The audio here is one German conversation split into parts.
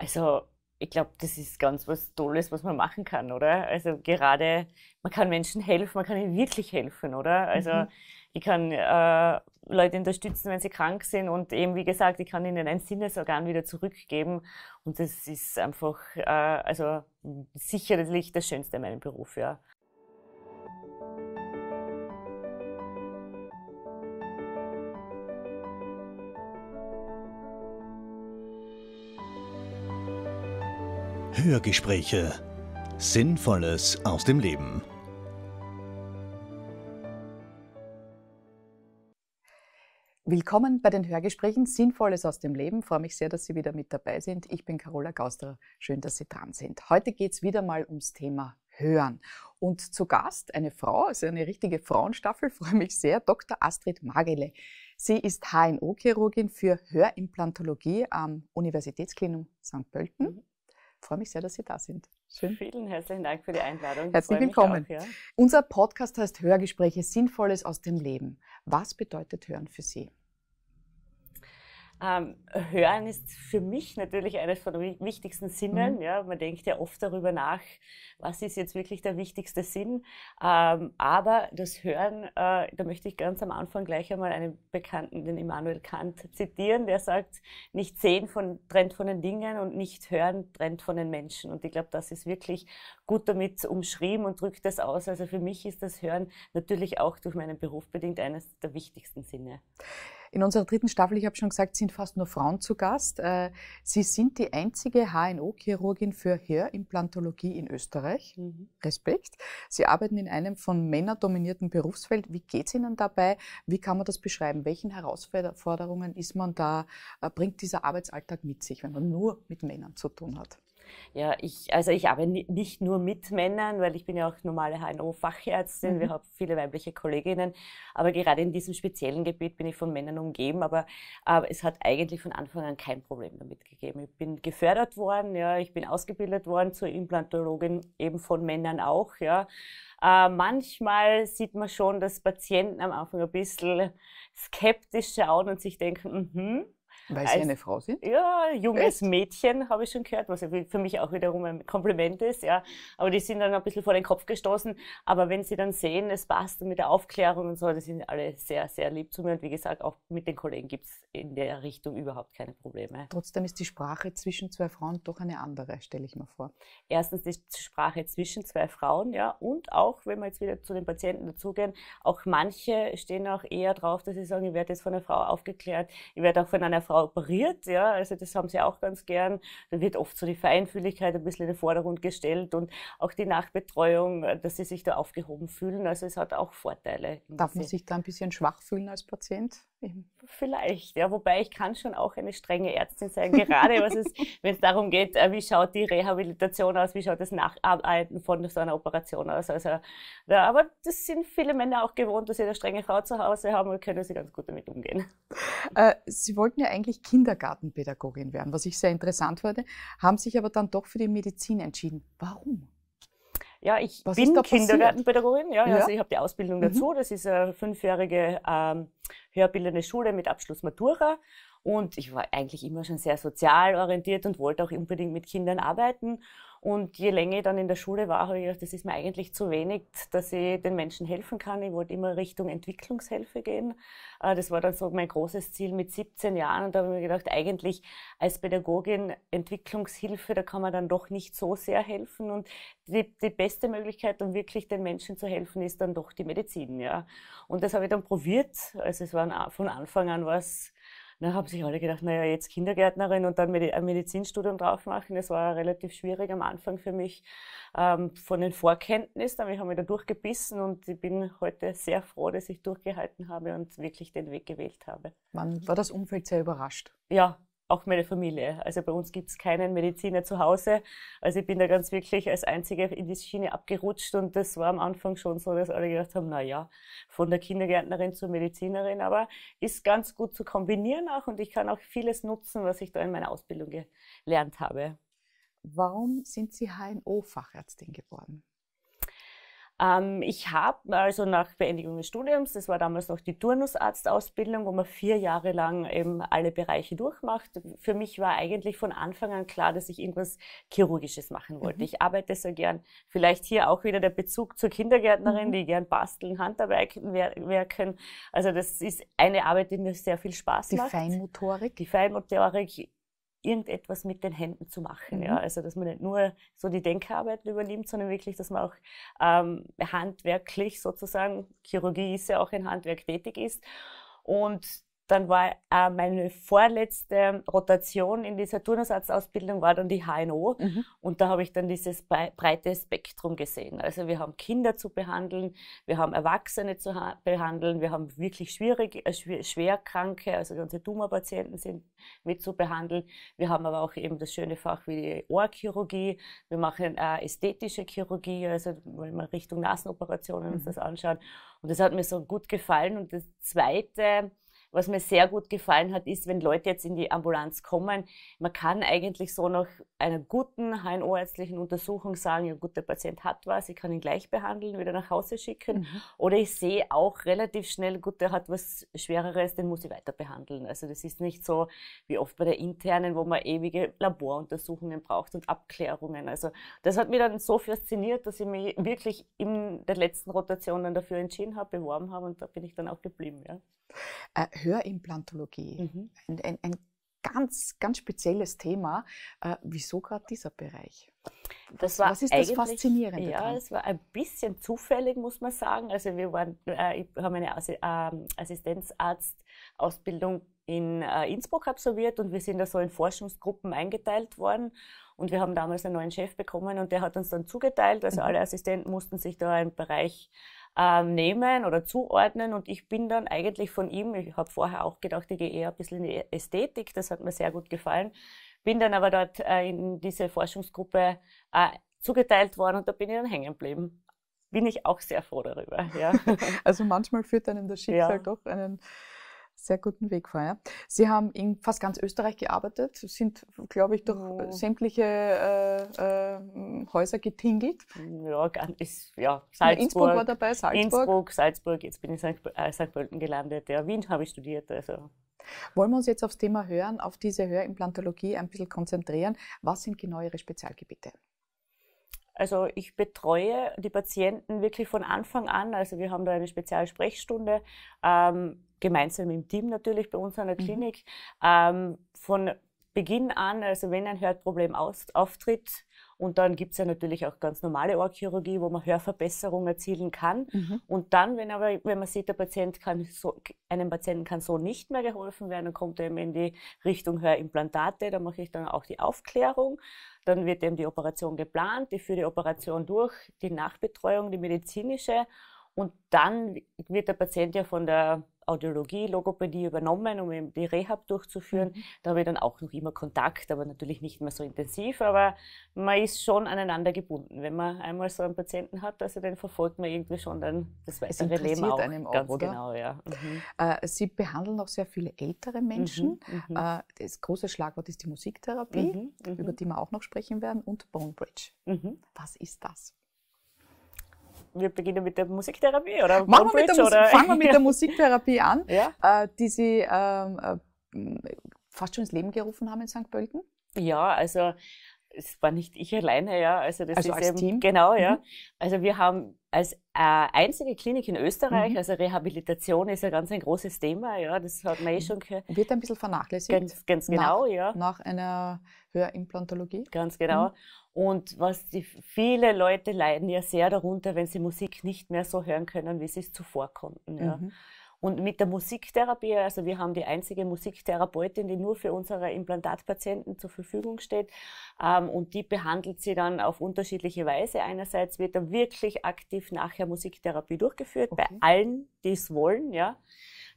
Also ich glaube, das ist ganz was Tolles, was man machen kann, oder? Also gerade, man kann Menschen helfen, man kann ihnen wirklich helfen, oder? Also mhm. ich kann äh, Leute unterstützen, wenn sie krank sind und eben, wie gesagt, ich kann ihnen ein Sinnesorgan wieder zurückgeben und das ist einfach, äh, also sicherlich das Schönste in meinem Beruf, ja. Hörgespräche. Sinnvolles aus dem Leben. Willkommen bei den Hörgesprächen Sinnvolles aus dem Leben. Ich freue mich sehr, dass Sie wieder mit dabei sind. Ich bin Carola Gausterer. Schön, dass Sie dran sind. Heute geht es wieder mal ums Thema Hören. Und zu Gast eine Frau, also eine richtige Frauenstaffel, freue mich sehr, Dr. Astrid Magele. Sie ist HNO-Chirurgin für Hörimplantologie am Universitätsklinikum St. Pölten. Mhm. Ich freue mich sehr, dass Sie da sind. Schön. Vielen herzlichen Dank für die Einladung. Herzlich willkommen. Auch, ja. Unser Podcast heißt Hörgespräche Sinnvolles aus dem Leben. Was bedeutet Hören für Sie? Ähm, hören ist für mich natürlich eines von den wichtigsten Sinnen. Mhm. Ja, man denkt ja oft darüber nach, was ist jetzt wirklich der wichtigste Sinn. Ähm, aber das Hören, äh, da möchte ich ganz am Anfang gleich einmal einen Bekannten, den Immanuel Kant, zitieren, der sagt, nicht sehen von, trennt von den Dingen und nicht hören trennt von den Menschen. Und ich glaube, das ist wirklich gut damit umschrieben und drückt das aus. Also für mich ist das Hören natürlich auch durch meinen Beruf bedingt eines der wichtigsten Sinne. In unserer dritten Staffel, ich habe schon gesagt, sind fast nur Frauen zu Gast. Äh, Sie sind die einzige HNO-Chirurgin für Hörimplantologie in Österreich. Mhm. Respekt. Sie arbeiten in einem von Männern dominierten Berufsfeld. Wie geht es Ihnen dabei? Wie kann man das beschreiben? Welchen Herausforderungen ist man da, äh, bringt dieser Arbeitsalltag mit sich, wenn man nur mit Männern zu tun hat? Ja, ich, also ich arbeite nicht nur mit Männern, weil ich bin ja auch normale HNO-Fachärztin, mhm. wir haben viele weibliche Kolleginnen, aber gerade in diesem speziellen Gebiet bin ich von Männern umgeben, aber, aber es hat eigentlich von Anfang an kein Problem damit gegeben. Ich bin gefördert worden, ja, ich bin ausgebildet worden zur Implantologin eben von Männern auch, ja. Äh, manchmal sieht man schon, dass Patienten am Anfang ein bisschen skeptisch schauen und sich denken, mhm, mm weil Sie als, eine Frau sind? Ja, junges Echt? Mädchen habe ich schon gehört, was für mich auch wiederum ein Kompliment ist, ja. Aber die sind dann ein bisschen vor den Kopf gestoßen. Aber wenn sie dann sehen, es passt mit der Aufklärung und so, das sind alle sehr, sehr lieb zu mir. Und wie gesagt, auch mit den Kollegen gibt es in der Richtung überhaupt keine Probleme. Trotzdem ist die Sprache zwischen zwei Frauen doch eine andere, stelle ich mir vor. Erstens die Sprache zwischen zwei Frauen, ja. Und auch, wenn wir jetzt wieder zu den Patienten dazugehen, auch manche stehen auch eher drauf, dass sie sagen, ich werde jetzt von einer Frau aufgeklärt, ich werde auch von einer Frau operiert, ja, also das haben sie auch ganz gern. Da wird oft so die Feinfühligkeit ein bisschen in den Vordergrund gestellt und auch die Nachbetreuung, äh, dass sie sich da aufgehoben fühlen. Also es hat auch Vorteile. Darf man sich da ein bisschen schwach fühlen als Patient? Vielleicht, ja, wobei ich kann schon auch eine strenge Ärztin sein, gerade was es, wenn es darum geht, äh, wie schaut die Rehabilitation aus, wie schaut das Nacharbeiten von so einer Operation aus. Also, ja, aber das sind viele Männer auch gewohnt, dass sie eine strenge Frau zu Hause haben und können sie ganz gut damit umgehen. Äh, sie wollten ja eigentlich Kindergartenpädagogin werden, was ich sehr interessant fand, haben sich aber dann doch für die Medizin entschieden. Warum? Ja, ich Was bin Kindergartenpädagogin. Ja, ja, Also ich habe die Ausbildung mhm. dazu. Das ist eine fünfjährige ähm, hörbildende Schule mit Abschluss Matura. Und ich war eigentlich immer schon sehr sozial orientiert und wollte auch unbedingt mit Kindern arbeiten. Und je länger ich dann in der Schule war, habe ich gedacht, das ist mir eigentlich zu wenig, dass ich den Menschen helfen kann. Ich wollte immer Richtung Entwicklungshilfe gehen. Äh, das war dann so mein großes Ziel mit 17 Jahren. Und da habe ich mir gedacht, eigentlich als Pädagogin Entwicklungshilfe, da kann man dann doch nicht so sehr helfen. Und die, die beste Möglichkeit, um wirklich den Menschen zu helfen, ist dann doch die Medizin. Ja. Und das habe ich dann probiert. Also es war von Anfang an was dann ne, haben sich alle gedacht, naja, jetzt Kindergärtnerin und dann ein Medizinstudium drauf machen. Das war relativ schwierig am Anfang für mich ähm, von den Vorkenntnissen. Aber ich habe mich da durchgebissen und ich bin heute sehr froh, dass ich durchgehalten habe und wirklich den Weg gewählt habe. Wann war das Umfeld sehr überrascht? Ja, auch meine Familie. Also bei uns gibt es keinen Mediziner zu Hause. Also ich bin da ganz wirklich als Einzige in die Schiene abgerutscht und das war am Anfang schon so, dass alle gedacht haben, na ja, von der Kindergärtnerin zur Medizinerin, aber ist ganz gut zu kombinieren auch und ich kann auch vieles nutzen, was ich da in meiner Ausbildung gelernt habe. Warum sind Sie HNO-Fachärztin geworden? Ähm, ich habe also nach Beendigung des Studiums, das war damals noch die Turnusarztausbildung, wo man vier Jahre lang eben alle Bereiche durchmacht. Für mich war eigentlich von Anfang an klar, dass ich irgendwas Chirurgisches machen wollte. Mhm. Ich arbeite so gern, vielleicht hier auch wieder der Bezug zur Kindergärtnerin, mhm. die gern basteln, Handarbeiten werken. Also das ist eine Arbeit, die mir sehr viel Spaß die macht. Die Feinmotorik. Die Feinmotorik irgendetwas mit den Händen zu machen. Mhm. Ja? Also, dass man nicht nur so die Denkarbeit übernimmt, sondern wirklich, dass man auch ähm, handwerklich sozusagen, Chirurgie ist ja auch ein Handwerk tätig ist. Und dann war äh, meine vorletzte Rotation in dieser Turnersatzausbildung war dann die HNO. Mhm. Und da habe ich dann dieses breite Spektrum gesehen. Also wir haben Kinder zu behandeln, wir haben Erwachsene zu behandeln, wir haben wirklich schwierige, äh, schwerkranke, also ganze Tumorpatienten sind mit zu behandeln. Wir haben aber auch eben das schöne Fach wie die Ohrchirurgie. Wir machen äh, ästhetische Chirurgie, also wenn man Richtung Nasenoperationen mhm. uns das anschaut. Und das hat mir so gut gefallen. Und das zweite was mir sehr gut gefallen hat, ist, wenn Leute jetzt in die Ambulanz kommen, man kann eigentlich so nach einer guten HNO-ärztlichen Untersuchung sagen, ja gut, der Patient hat was, ich kann ihn gleich behandeln, wieder nach Hause schicken. Mhm. Oder ich sehe auch relativ schnell, gut, der hat was Schwereres, den muss ich weiter behandeln. Also das ist nicht so wie oft bei der internen, wo man ewige Laboruntersuchungen braucht und Abklärungen. Also das hat mich dann so fasziniert, dass ich mich wirklich in der letzten Rotation dann dafür entschieden habe, beworben habe und da bin ich dann auch geblieben. Ja. Äh, Hörimplantologie. Mhm. Ein, ein, ein, ganz, ganz spezielles Thema. Äh, wieso gerade dieser Bereich? Das war Was ist das Faszinierende? Ja, daran? das war ein bisschen zufällig, muss man sagen. Also wir waren, äh, ich habe eine Assi ähm, Assistenzarztausbildung in äh, Innsbruck absolviert und wir sind da so in Forschungsgruppen eingeteilt worden. Und wir haben damals einen neuen Chef bekommen und der hat uns dann zugeteilt. Also mhm. alle Assistenten mussten sich da einen Bereich ähm, nehmen oder zuordnen. Und ich bin dann eigentlich von ihm, ich habe vorher auch gedacht, ich gehe eher ein bisschen in die Ästhetik, das hat mir sehr gut gefallen, bin dann aber dort äh, in diese Forschungsgruppe äh, zugeteilt worden und da bin ich dann hängen geblieben. Bin ich auch sehr froh darüber. Ja. also manchmal führt einem das Schicksal ja. doch einen sehr guten Weg vorher. Ja. Sie haben in fast ganz Österreich gearbeitet, sind, glaube ich, durch oh. sämtliche äh, äh, Häuser getingelt. Ja, ganz, ist, ja Salzburg. Innsbruck war dabei, Salzburg. Innsbruck, Salzburg, jetzt bin ich in St. St. Pölten gelandet. Ja, Wien habe ich studiert. Also. Wollen wir uns jetzt aufs Thema Hören, auf diese Hörimplantologie ein bisschen konzentrieren. Was sind genau Ihre Spezialgebiete? Also ich betreue die Patienten wirklich von Anfang an. Also wir haben da eine Spezialsprechstunde. Ähm, gemeinsam im Team natürlich bei uns an der mhm. Klinik. Ähm, von Beginn an, also wenn ein Hörproblem aus, auftritt, und dann gibt es ja natürlich auch ganz normale Ohrchirurgie, wo man Hörverbesserungen erzielen kann. Mhm. Und dann, wenn aber, wenn man sieht, der Patient kann so, einem Patienten kann so nicht mehr geholfen werden, dann kommt er eben in die Richtung Hörimplantate, da mache ich dann auch die Aufklärung. Dann wird eben die Operation geplant, ich führe die Operation durch, die Nachbetreuung, die medizinische. Und dann wird der Patient ja von der Audiologie, Logopädie übernommen, um eben die Rehab durchzuführen. Mhm. Da habe ich dann auch noch immer Kontakt, aber natürlich nicht mehr so intensiv. Aber man ist schon aneinander gebunden. Wenn man einmal so einen Patienten hat, also den verfolgt man irgendwie schon dann das weitere es Leben auch. Einem auch ganz oder? genau, ja. Mhm. Äh, sie behandeln auch sehr viele ältere Menschen. Mhm, mhm. Äh, das große Schlagwort ist die Musiktherapie, mhm, über die wir auch noch sprechen werden, und Bone Bridge. Was ist das? wir beginnen mit der Musiktherapie oder? Machen wir mit der oder? Fangen wir mit der Musiktherapie an, ja? Äh, die Sie ähm, äh, fast schon ins Leben gerufen haben in St. Pölten. Ja, also es war nicht ich alleine, ja. Also das also ist als eben, Team? Genau, ja. Mhm. Also wir haben als äh, einzige Klinik in Österreich, mhm. also Rehabilitation ist ja ganz ein großes Thema, ja. Das hat man eh schon gehört. Wird ein bisschen vernachlässigt. Ganz, ganz genau, nach, ja. Nach einer Höherimplantiologie. Ganz genau. Mhm. Und was die, viele Leute leiden ja sehr darunter, wenn sie Musik nicht mehr so hören können, wie sie es zuvor konnten. Ja. Mhm. Und mit der Musiktherapie, also wir haben die einzige Musiktherapeutin, die nur für unsere Implantatpatienten zur Verfügung steht. Ähm, und die behandelt sie dann auf unterschiedliche Weise. Einerseits wird dann wirklich aktiv nachher Musiktherapie durchgeführt, okay. bei allen, die es wollen, ja.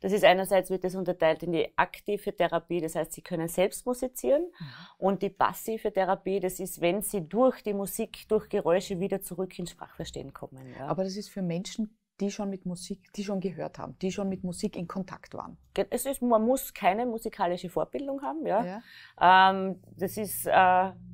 Das ist einerseits wird das unterteilt in die aktive Therapie, das heißt, sie können selbst musizieren und die passive Therapie, das ist, wenn sie durch die Musik, durch Geräusche wieder zurück ins Sprachverstehen kommen. Ja. Aber das ist für Menschen die schon mit Musik, die schon gehört haben, die schon mit Musik in Kontakt waren? Es ist, man muss keine musikalische Vorbildung haben. Ja. ja. Ähm, das ist, äh,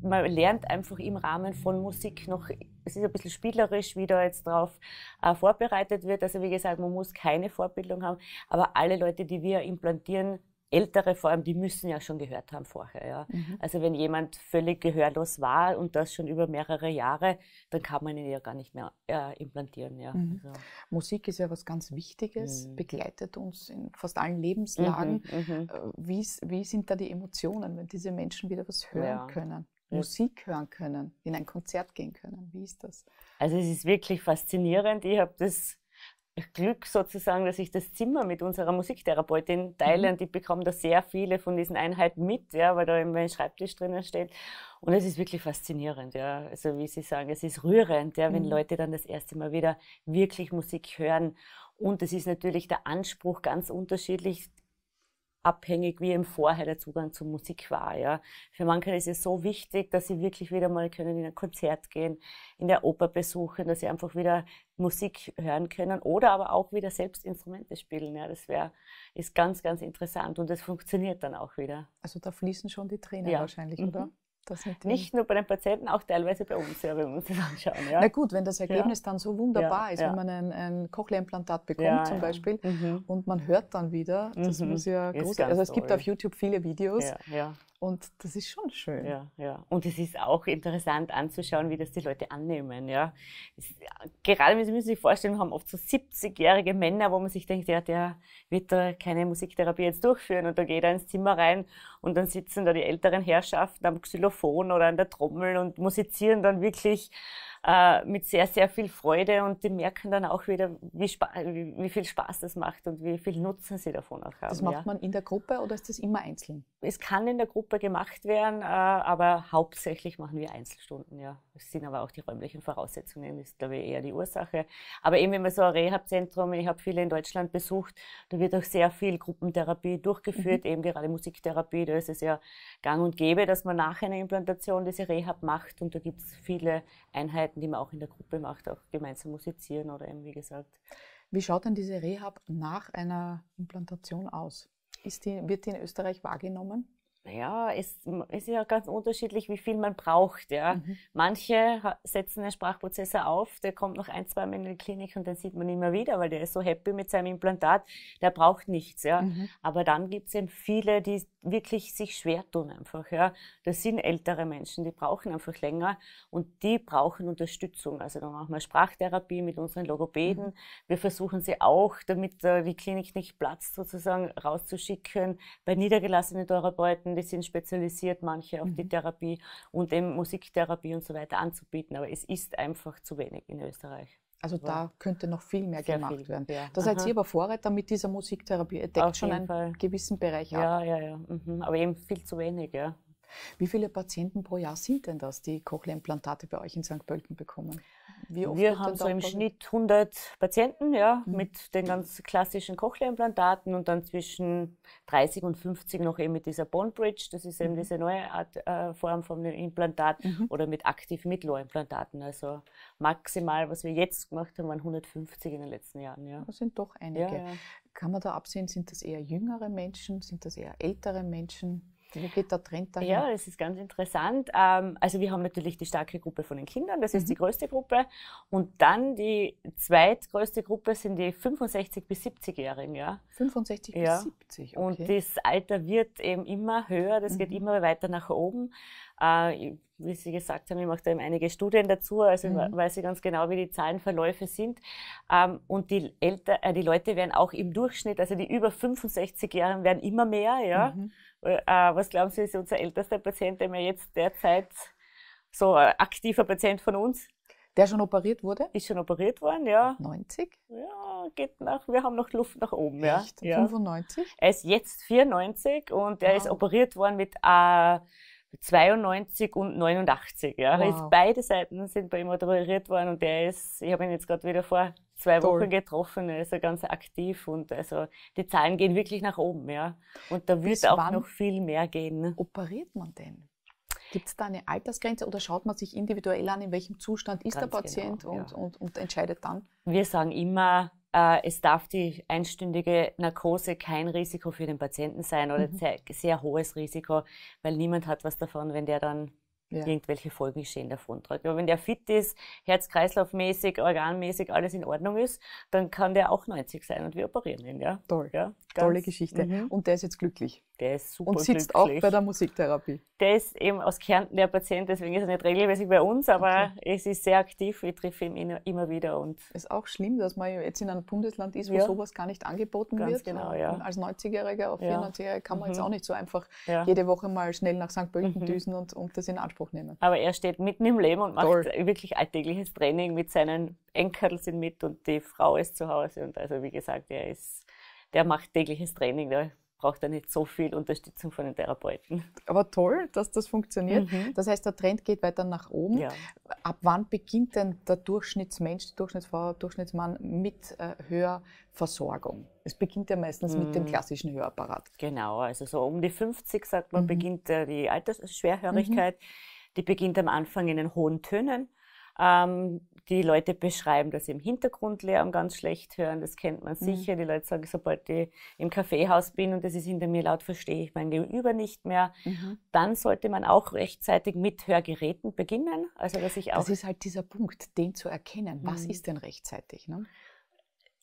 man lernt einfach im Rahmen von Musik noch, es ist ein bisschen spielerisch, wie da jetzt drauf äh, vorbereitet wird. Also wie gesagt, man muss keine Vorbildung haben. Aber alle Leute, die wir implantieren, Ältere vor allem, die müssen ja schon gehört haben vorher. Ja. Mhm. Also wenn jemand völlig gehörlos war und das schon über mehrere Jahre, dann kann man ihn ja gar nicht mehr äh, implantieren. Ja. Mhm. Also. Musik ist ja was ganz Wichtiges, mhm. begleitet uns in fast allen Lebenslagen. Mhm, mhm. Äh, wie, wie, sind da die Emotionen, wenn diese Menschen wieder was hören ja. können? Musik hören können, in ein Konzert gehen können. Wie ist das? Also es ist wirklich faszinierend. Ich habe das Glück sozusagen, dass ich das Zimmer mit unserer Musiktherapeutin teile mhm. und die bekommen da sehr viele von diesen Einheiten mit, ja, weil da immer ein Schreibtisch drinnen steht. Und es ist wirklich faszinierend, ja. Also wie Sie sagen, es ist rührend, ja, wenn mhm. Leute dann das erste Mal wieder wirklich Musik hören. Und es ist natürlich der Anspruch ganz unterschiedlich abhängig, wie im vorher der Zugang zur Musik war. Ja. Für manche ist es so wichtig, dass sie wirklich wieder mal können in ein Konzert gehen, in der Oper besuchen, dass sie einfach wieder Musik hören können oder aber auch wieder selbst Instrumente spielen. Ja. Das wäre ist ganz, ganz interessant und das funktioniert dann auch wieder. Also da fließen schon die Tränen ja. wahrscheinlich, mhm. oder? Nicht nur bei den Patienten, auch teilweise bei uns, ja, wenn wir uns das anschauen. Ja. Na gut, wenn das Ergebnis ja. dann so wunderbar ja, ist, wenn man ein, ein Cochlea-Implantat bekommt zum Beispiel mhm. und man hört dann wieder, das mhm. muss ja groß sein. Also es toll. gibt auf YouTube viele Videos, und das ist schon schön. Ja, ja. Und es ist auch interessant anzuschauen, wie das die Leute annehmen. Ja. Es, gerade, wenn Sie müssen sich vorstellen, wir haben oft so 70-jährige Männer, wo man sich denkt, ja, der wird da keine Musiktherapie jetzt durchführen. Und da geht er ins Zimmer rein und dann sitzen da die älteren Herrschaften am Xylophon oder an der Trommel und musizieren dann wirklich äh, mit sehr, sehr viel Freude und die merken dann auch wieder, wie, spa wie, wie viel Spaß das macht und wie viel Nutzen sie davon auch haben. Das macht ja. man in der Gruppe oder ist das immer einzeln? Es kann in der Gruppe gemacht werden, äh, aber hauptsächlich machen wir Einzelstunden, ja. Es sind aber auch die räumlichen Voraussetzungen, ist, glaube ich, eher die Ursache. Aber eben, wenn man so ein Rehab-Zentrum, ich habe viele in Deutschland besucht, da wird auch sehr viel Gruppentherapie durchgeführt, mhm. eben gerade Musiktherapie, da ist es ja gang und gäbe, dass man nach einer Implantation diese Rehab macht und da gibt es viele Einheiten, Aktivitäten, die man auch in der Gruppe macht, auch gemeinsam musizieren oder eben, wie gesagt. Wie schaut denn diese Rehab nach einer Implantation aus? Die, wird die in Österreich wahrgenommen? ja, es, ist ja ganz unterschiedlich, wie viel man braucht. Ja. Mhm. Manche setzen einen Sprachprozessor auf, der kommt noch ein, zwei Mal in die Klinik und dann sieht man ihn immer wieder, weil der ist so happy mit seinem Implantat, der braucht nichts. Ja. Mhm. Aber dann gibt es eben viele, die wirklich sich schwer tun einfach. Ja. Das sind ältere Menschen, die brauchen einfach länger und die brauchen Unterstützung. Also dann machen wir Sprachtherapie mit unseren Logopäden. Mhm. Wir versuchen sie auch, damit äh, die Klinik nicht platzt, sozusagen rauszuschicken, bei niedergelassenen Therapeuten Möglichkeiten, die sind spezialisiert, manche auf mhm. die Therapie und eben Musiktherapie und so weiter anzubieten. Aber es ist einfach zu wenig in Österreich. Also aber da könnte noch viel mehr gemacht viel. werden. Ja. Das Aha. heißt, ihr war Vorreiter mit dieser Musiktherapie. Ihr deckt schon einen Fall. gewissen Bereich ab. Ja, ja, ja. Mhm. Aber eben viel zu wenig, ja. Wie viele Patienten pro Jahr sind denn das, die Cochlea-Implantate bei euch in St. Pölten bekommen? wir haben so im Schnitt 100 Patienten ja, mhm. mit den ganz klassischen Cochlea-Implantaten und dann zwischen 30 und 50 noch eben mit dieser Bone Bridge. Das ist eben mhm. diese neue Art, äh, Form von dem Implantat mhm. oder mit aktiv Mittelohrimplantaten. Also maximal, was wir jetzt gemacht haben, waren 150 in den letzten Jahren. Ja. Das sind doch einige. Ja, ja. Kann man da absehen, sind das eher jüngere Menschen, sind das eher ältere Menschen? Wie geht der Trend dahin? Ja, das ist ganz interessant. Ähm, also wir haben natürlich die starke Gruppe von den Kindern, das ist mhm. die größte Gruppe. Und dann die zweitgrößte Gruppe sind die 65- bis 70-Jährigen. Ja. 65 ja. bis 70, okay. Und das Alter wird eben immer höher, das mhm. geht immer weiter nach oben. Äh, wie Sie gesagt haben, ich mache da eben einige Studien dazu, also mhm. weiß ich ganz genau, wie die Zahlenverläufe sind. Ähm, und die, Elter, äh, die Leute werden auch im Durchschnitt, also die über 65-Jährigen werden immer mehr. Ja. Mhm. Äh, was glauben Sie, ist unser ältester Patient, der mir jetzt derzeit so ein äh, aktiver Patient von uns? Der schon operiert wurde? Ist schon operiert worden, ja. 90? Ja, geht nach, wir haben noch Luft nach oben, Echt? ja. 95? Er ist jetzt 94 und er wow. ist operiert worden mit äh, 92 und 89, ja. Wow. beide Seiten sind bei ihm operiert worden und der ist, ich habe ihn jetzt gerade wieder vor zwei Toll. Wochen getroffen, also ganz aktiv und also die Zahlen gehen wirklich nach oben, ja. Und da wird auch noch viel mehr gehen. Ne. Operiert man denn? Gibt es da eine Altersgrenze oder schaut man sich individuell an, in welchem Zustand ist ganz der genau, Patient genau, und, ja. und, und entscheidet dann? Wir sagen immer, äh, es darf die einstündige Narkose kein Risiko für den Patienten sein oder mhm. sehr, sehr hohes Risiko, weil niemand hat was davon, wenn der dann ja. irgendwelche Folgengeschehen davon trägt. Aber wenn der fit ist, herz-kreislaufmäßig, organmäßig alles in Ordnung ist, dann kann der auch 90 sein und wir operieren ihn. Ja? Toll. Ja? tolle Geschichte. Mhm. Und der ist jetzt glücklich. Der ist super Und sitzt glücklich. auch bei der Musiktherapie. Der ist eben aus Kärnten der Patient, deswegen ist er nicht regelmäßig bei uns, aber okay. es ist sehr aktiv. Wir treffen ihn immer wieder. Und ist auch schlimm, dass man jetzt in einem Bundesland ist, wo ja. sowas gar nicht angeboten Ganz wird. Genau, ja. Als 90-Jähriger auf ja. 94-Jähriger kann man mhm. jetzt auch nicht so einfach ja. jede Woche mal schnell nach St. Pölten mhm. düsen und, und das in Anspruch nehmen. Aber er steht mitten im Leben und macht Toll. wirklich alltägliches Training mit seinen Enkel sind mit und die Frau ist zu Hause. Und also wie gesagt, er ist der macht tägliches Training. Der braucht er nicht so viel Unterstützung von den Therapeuten. Aber toll, dass das funktioniert. Mhm. Das heißt, der Trend geht weiter nach oben. Ja. Ab wann beginnt denn der Durchschnittsmensch, die Durchschnittsfrau, Durchschnittsmann mit äh, Hörversorgung? Es beginnt ja meistens mhm. mit dem mhm. klassischen Hörapparat. Genau, also so um die 50, sagt man, mhm. beginnt äh, die Altersschwerhörigkeit. Mhm. Die beginnt am Anfang in den hohen Tönen. Ähm, die Leute beschreiben, dass sie im Hintergrund Hintergrundlärm ganz schlecht hören. Das kennt man mhm. sicher. Mhm. Die Leute sagen, sobald ich im Kaffeehaus bin und es ist hinter mir laut, verstehe ich mein Gegenüber nicht mehr. Mhm. Dann sollte man auch rechtzeitig mit Hörgeräten beginnen. Also, dass ich auch das ist halt dieser Punkt, den zu erkennen. Was mhm. ist denn rechtzeitig? Ne?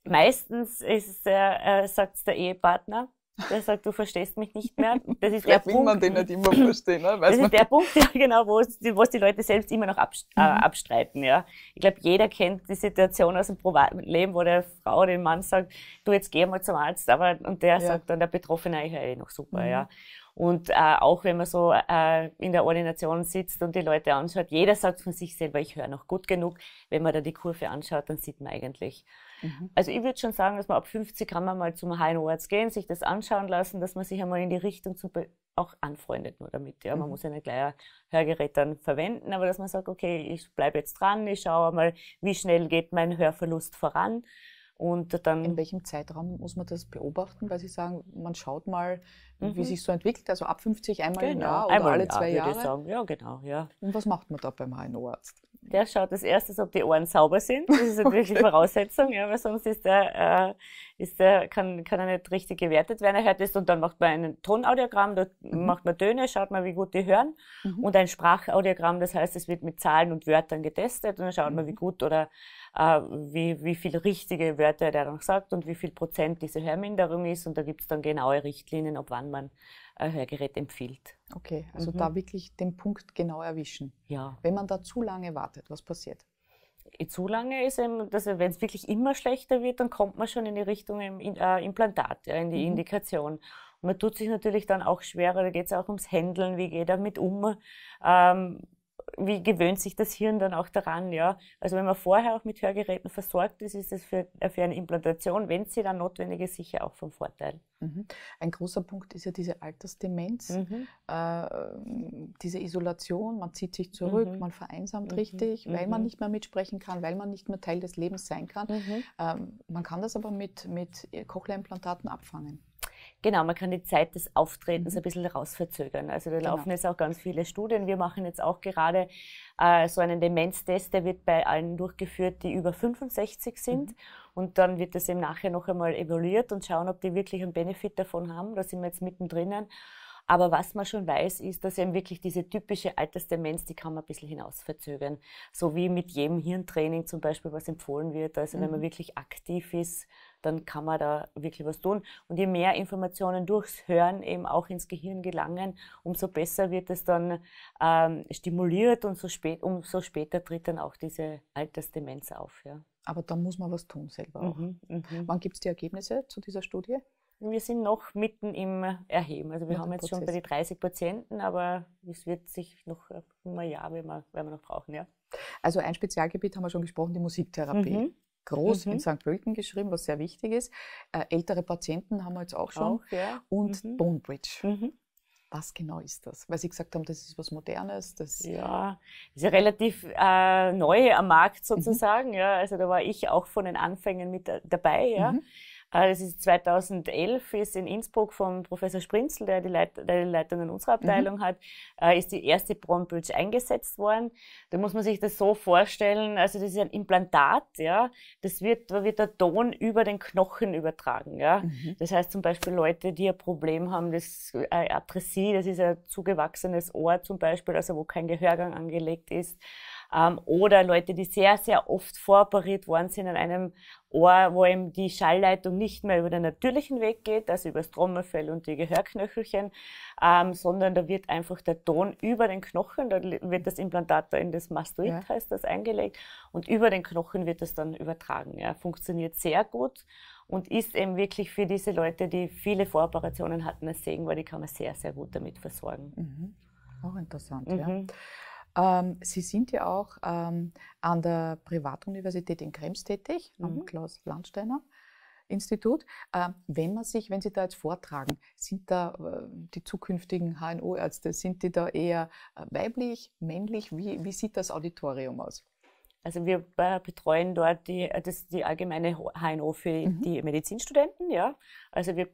Meistens ist es, äh, sagt der Ehepartner, der sagt, du verstehst mich nicht mehr. Das ist der Punkt. man den nicht immer verstehen, ne? Weiß das ist der Punkt, ja, genau, wo es, wo die Leute selbst immer noch abst äh, mhm. abstreiten, ja. Ich glaube, jeder kennt die Situation aus dem Leben, wo der Frau den Mann sagt, du, jetzt geh mal zum Arzt, aber, und der ja. sagt dann der Betroffene, ich eh noch super, mhm. ja. Und äh, auch wenn man so äh, in der Ordination sitzt und die Leute anschaut, jeder sagt von sich selber, ich höre noch gut genug. Wenn man da die Kurve anschaut, dann sieht man eigentlich, Mhm. Also ich würde schon sagen, dass man ab 50 kann man mal zum Heinorts gehen, sich das anschauen lassen, dass man sich einmal in die Richtung auch anfreundet nur damit. Ja. Man mhm. muss ja nicht gleich ein Hörgerät dann verwenden, aber dass man sagt, okay, ich bleibe jetzt dran, ich schaue mal, wie schnell geht mein Hörverlust voran. Und dann in welchem Zeitraum muss man das beobachten? Weil Sie sagen, man schaut mal, mhm. wie sich so entwickelt. Also ab 50 einmal genau. im Jahr oder einmal alle Jahr, zwei Jahre. Ja, genau. Ja. Und was macht man da beim HNO-Arzt? der schaut als erstes, ob die Ohren sauber sind. Das ist natürlich halt okay. die Voraussetzung, ja, weil sonst ist der, äh, ist der, kann, kann er nicht richtig gewertet werden. Er hört es und dann macht man ein Tonaudiogramm, da mhm. macht man Töne, schaut mal, wie gut die hören. Mhm. Und ein Sprachaudiogramm, das heißt, es wird mit Zahlen und Wörtern getestet und dann schaut man, wie mhm. gut oder äh, wie, wie viel richtige Wörter der dann sagt und wie viel Prozent diese Hörminderung ist. Und da gibt es dann genaue Richtlinien, ab wann man ein äh, Hörgerät empfiehlt. Okay, also mhm. da wirklich den Punkt genau erwischen. Ja. Wenn man da zu lange wartet, was passiert? zu lange ist, eben, dass wenn es wirklich immer schlechter wird, dann kommt man schon in die Richtung im, in, äh, Implantat, ja, in die mhm. Indikation. Und man tut sich natürlich dann auch schwerer, da geht es auch ums Händeln, wie geht er damit um. Ähm, wie gewöhnt sich das Hirn dann auch daran, ja? Also wenn man vorher auch mit Hörgeräten versorgt ist, ist das für, äh, für eine Implantation, wenn sie dann notwendig ist, sicher auch vom Vorteil. Mhm. Ein großer Punkt ist ja diese Altersdemenz, mhm. äh, diese Isolation, man zieht sich zurück, mhm. man vereinsamt mhm. richtig, weil man mhm. nicht mehr mitsprechen kann, weil man nicht mehr Teil des Lebens sein kann. Mhm. Ähm, man kann das aber mit, mit Cochlea-Implantaten abfangen. Genau, man kann die Zeit des Auftretens mhm. ein bisschen rausverzögern. Also da genau. laufen jetzt auch ganz viele Studien. Wir machen jetzt auch gerade äh, so einen Demenztest, der wird bei allen durchgeführt, die über 65 sind. Mhm. Und dann wird das eben nachher noch einmal evaluiert und schauen, ob die wirklich einen Benefit davon haben. Da sind wir jetzt mittendrin. Aber was man schon weiß, ist, dass eben wirklich diese typische Altersdemenz, die kann man ein bisschen hinausverzögern. So wie mit jedem Hirntraining zum Beispiel, was empfohlen wird. Also mhm. wenn man mhm. wirklich aktiv ist, dann kann man da wirklich was tun. Und je mehr Informationen durchs Hören eben auch ins Gehirn gelangen, umso besser wird es dann ähm, stimuliert und so spät, umso später tritt dann auch diese Altersdemenz auf. Ja. Aber da muss man was tun selber auch. Mhm, mhm. Wann gibt es die Ergebnisse zu dieser Studie? Wir sind noch mitten im Erheben. Also wir ja, haben jetzt Prozess. schon bei den 30 Patienten, aber es wird sich noch ein Jahr, wenn wir, wenn wir noch brauchen. Ja. Also ein Spezialgebiet haben wir schon gesprochen, die Musiktherapie. Mhm groß mhm. in St. Pölten geschrieben, was sehr wichtig ist. Äh, ältere Patienten haben wir jetzt auch schon. Auch, ja. Und mhm. Bonebridge. Mhm. Was genau ist das? Weil Sie gesagt haben, das ist was Modernes. Das ja, ist ja relativ äh, neu am Markt mhm. sozusagen. Ja, also da war ich auch von den Anfängen mit äh, dabei. Ja. Mhm. Das ist 2011, ist in Innsbruck vom Professor Sprinzel, der die, Leit der die Leitung in unserer Abteilung mhm. hat, äh, ist die erste Brombridge eingesetzt worden. Da muss man sich das so vorstellen, also das ist ein Implantat, ja, das wird, da wird der Ton über den Knochen übertragen, ja. Mhm. Das heißt zum Beispiel Leute, die ein Problem haben, das äh, Atresie, das ist ein zugewachsenes Ohr zum Beispiel, also wo kein Gehörgang angelegt ist, ähm, oder Leute, die sehr, sehr oft voroperiert worden sind an einem Ohr, wo eben die Schallleitung nicht mehr über den natürlichen Weg geht, also über das Trommelfell und die Gehörknöchelchen, ähm, sondern da wird einfach der Ton über den Knochen, da wird das Implantat da in das Mastoid, ja. heißt das, eingelegt und über den Knochen wird das dann übertragen. Ja. Funktioniert sehr gut und ist eben wirklich für diese Leute, die viele Voroperationen hatten, ein Segen, weil die kann man sehr, sehr gut damit versorgen. Mhm. Auch interessant, mhm. ja. Ähm, Sie sind ja auch ähm, an der Privatuniversität in Krems tätig, mhm. am Klaus Landsteiner. Institut. Ähm, wenn man sich, wenn Sie da jetzt vortragen, sind da äh, die zukünftigen HNO-Ärzte, sind die da eher äh, weiblich, männlich? Wie, wie sieht das Auditorium aus? Also wir betreuen dort die, äh, das, die allgemeine HNO für mhm. die Medizinstudenten, ja. Also wir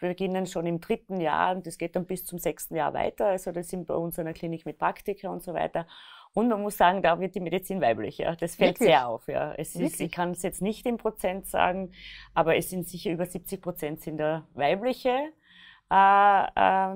beginnen schon im dritten Jahr und das geht dann bis zum sechsten Jahr weiter. Also das sind bei uns in der Klinik mit Praktika und so weiter. Und man muss sagen, da wird die Medizin weiblich. Ja. Das fällt Wirklich? sehr auf. Ja. Es ist, ich kann es jetzt nicht in Prozent sagen, aber es sind sicher über 70 Prozent sind da weibliche äh,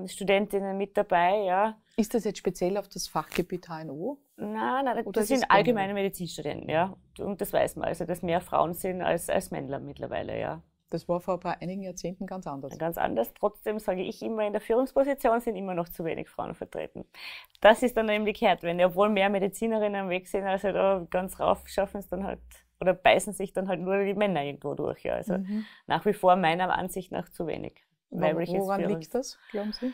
äh, Studentinnen mit dabei. Ja. Ist das jetzt speziell auf das Fachgebiet HNO? Nein, nein, Oder das sind allgemeine Medizinstudenten, ja. Und das weiß man, also dass mehr Frauen sind als, als Männer mittlerweile, ja. Das war vor ein paar einigen Jahrzehnten ganz anders. Ganz anders. Trotzdem sage ich immer, in der Führungsposition sind immer noch zu wenig Frauen vertreten. Das ist dann eben die Kehrtwende. Obwohl mehr Medizinerinnen am Weg sind, also oh, ganz rauf schaffen es dann halt oder beißen sich dann halt nur die Männer irgendwo durch. Ja. Also mhm. nach wie vor meiner Ansicht nach zu wenig. Weibliches Woran liegt das, glauben Sie?